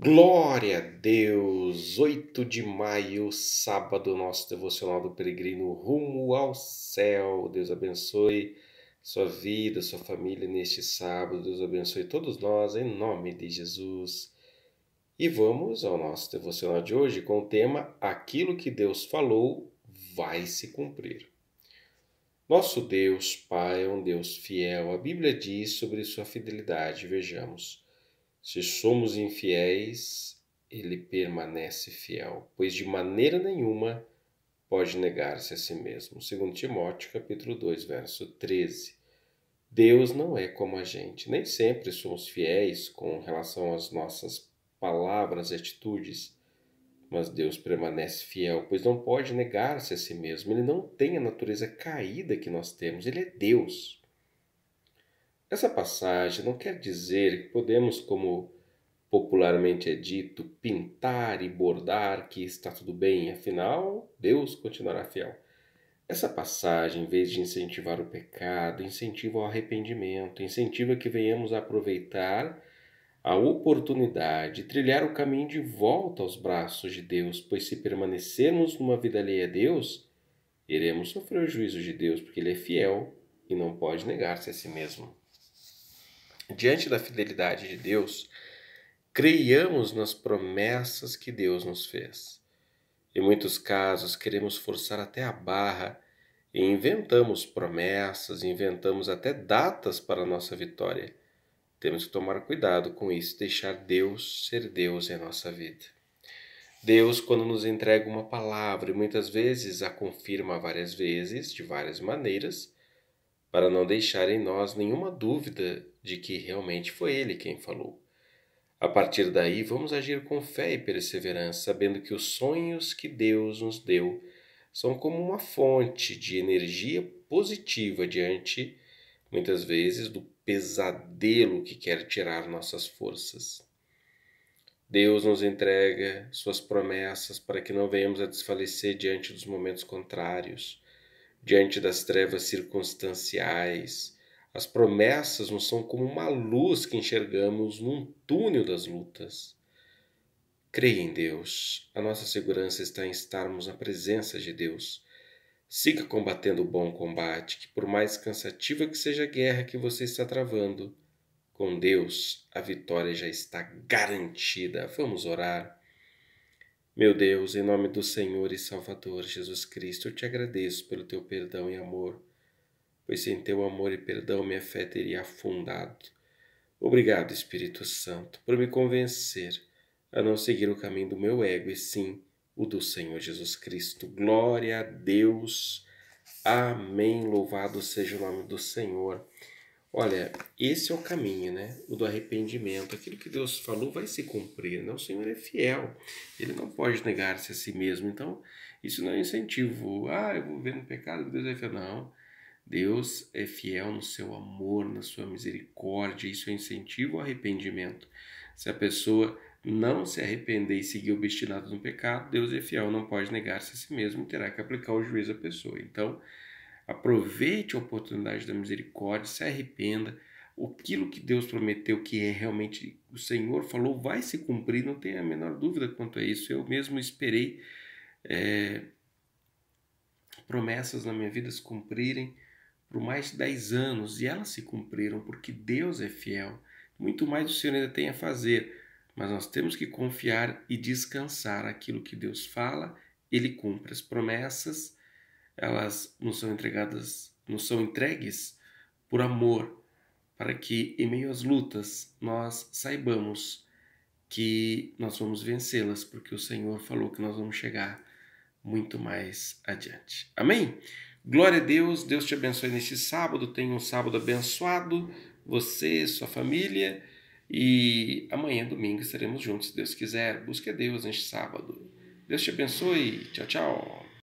Glória a Deus! 8 de maio, sábado, nosso devocional do peregrino rumo ao céu. Deus abençoe sua vida, sua família neste sábado. Deus abençoe todos nós em nome de Jesus. E vamos ao nosso devocional de hoje com o tema Aquilo que Deus falou vai se cumprir. Nosso Deus, Pai, é um Deus fiel. A Bíblia diz sobre sua fidelidade. Vejamos. Se somos infiéis, ele permanece fiel, pois de maneira nenhuma pode negar-se a si mesmo. Segundo Timóteo, capítulo 2, verso 13. Deus não é como a gente. Nem sempre somos fiéis com relação às nossas palavras e atitudes, mas Deus permanece fiel, pois não pode negar-se a si mesmo. Ele não tem a natureza caída que nós temos. Ele é Deus. Essa passagem não quer dizer que podemos, como popularmente é dito, pintar e bordar que está tudo bem, afinal, Deus continuará fiel. Essa passagem, em vez de incentivar o pecado, incentiva o arrependimento, incentiva que venhamos a aproveitar a oportunidade de trilhar o caminho de volta aos braços de Deus, pois se permanecermos numa vida alheia a Deus, iremos sofrer o juízo de Deus, porque Ele é fiel e não pode negar-se a si mesmo. Diante da fidelidade de Deus, creiamos nas promessas que Deus nos fez. Em muitos casos, queremos forçar até a barra e inventamos promessas, inventamos até datas para a nossa vitória. Temos que tomar cuidado com isso, deixar Deus ser Deus em nossa vida. Deus, quando nos entrega uma palavra, e muitas vezes a confirma várias vezes, de várias maneiras, para não deixar em nós nenhuma dúvida de que realmente foi ele quem falou. A partir daí, vamos agir com fé e perseverança, sabendo que os sonhos que Deus nos deu são como uma fonte de energia positiva diante, muitas vezes, do pesadelo que quer tirar nossas forças. Deus nos entrega suas promessas para que não venhamos a desfalecer diante dos momentos contrários, diante das trevas circunstanciais as promessas nos são como uma luz que enxergamos num túnel das lutas. Creia em Deus. A nossa segurança está em estarmos na presença de Deus. Siga combatendo o bom combate, que por mais cansativa que seja a guerra que você está travando, com Deus a vitória já está garantida. Vamos orar. Meu Deus, em nome do Senhor e Salvador Jesus Cristo, eu te agradeço pelo teu perdão e amor pois sem teu amor e perdão minha fé teria afundado. Obrigado, Espírito Santo, por me convencer a não seguir o caminho do meu ego e sim o do Senhor Jesus Cristo. Glória a Deus. Amém. Louvado seja o nome do Senhor. Olha, esse é o caminho, né? O do arrependimento. Aquilo que Deus falou vai se cumprir, né? O Senhor é fiel. Ele não pode negar-se a si mesmo. Então, isso não é incentivo. Ah, eu vou ver no pecado Deus vai falar. Não. Deus é fiel no seu amor, na sua misericórdia, isso é incentivo ao arrependimento. Se a pessoa não se arrepender e seguir obstinado no pecado, Deus é fiel, não pode negar-se a si mesmo e terá que aplicar o juízo à pessoa. Então, aproveite a oportunidade da misericórdia, se arrependa. Aquilo que Deus prometeu, que é realmente o Senhor falou, vai se cumprir, não tenha a menor dúvida quanto a isso. Eu mesmo esperei é, promessas na minha vida se cumprirem por mais de 10 anos e elas se cumpriram porque Deus é fiel. Muito mais o Senhor ainda tem a fazer, mas nós temos que confiar e descansar aquilo que Deus fala, ele cumpre as promessas, elas nos são entregadas, não são entregues por amor, para que em meio às lutas nós saibamos que nós vamos vencê-las, porque o Senhor falou que nós vamos chegar muito mais adiante. Amém? Glória a Deus, Deus te abençoe neste sábado. Tenha um sábado abençoado, você, sua família. E amanhã, domingo, estaremos juntos, se Deus quiser. Busque a Deus neste sábado. Deus te abençoe. Tchau, tchau.